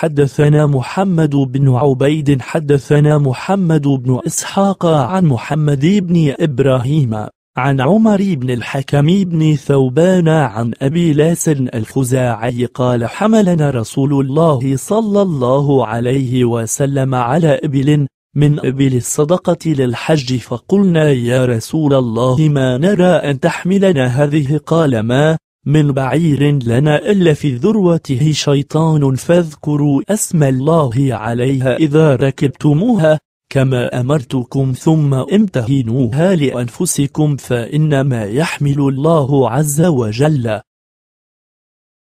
حدثنا محمد بن عبيد حدثنا محمد بن إسحاق عن محمد بن إبراهيم عن عمر بن الحكم بن ثوبان عن أبي لاس الخزاعي قال حملنا رسول الله صلى الله عليه وسلم على إبل من إبل الصدقة للحج فقلنا يا رسول الله ما نرى أن تحملنا هذه قال ما من بعير لنا إلا في ذروته شيطان فاذكروا اسم الله عليها إذا ركبتموها كما أمرتكم ثم امتهنوها لأنفسكم فإنما يحمل الله عز وجل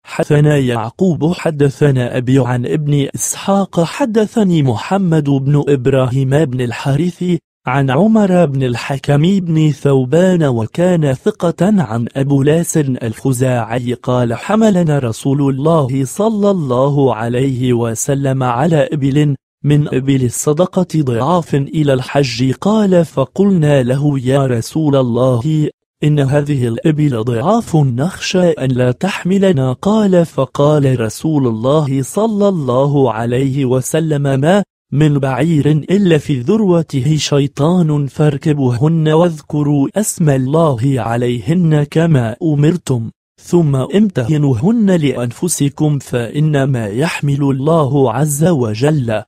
حدثنا يعقوب حدثنا أبي عن ابن إسحاق حدثني محمد بن إبراهيم بن الحارث عن عمر بن الحكم بن ثوبان وكان ثقة عن أبو لاس الخزاعي قال حملنا رسول الله صلى الله عليه وسلم على إبل من إبل الصدقة ضعاف إلى الحج قال فقلنا له يا رسول الله إن هذه الإبل ضعاف نخشى أن لا تحملنا قال فقال رسول الله صلى الله عليه وسلم ما من بعير إلا في ذروته شيطان فاركبوهن واذكروا اسم الله عليهن كما أمرتم ثم امتهنوهن لأنفسكم فإنما يحمل الله عز وجل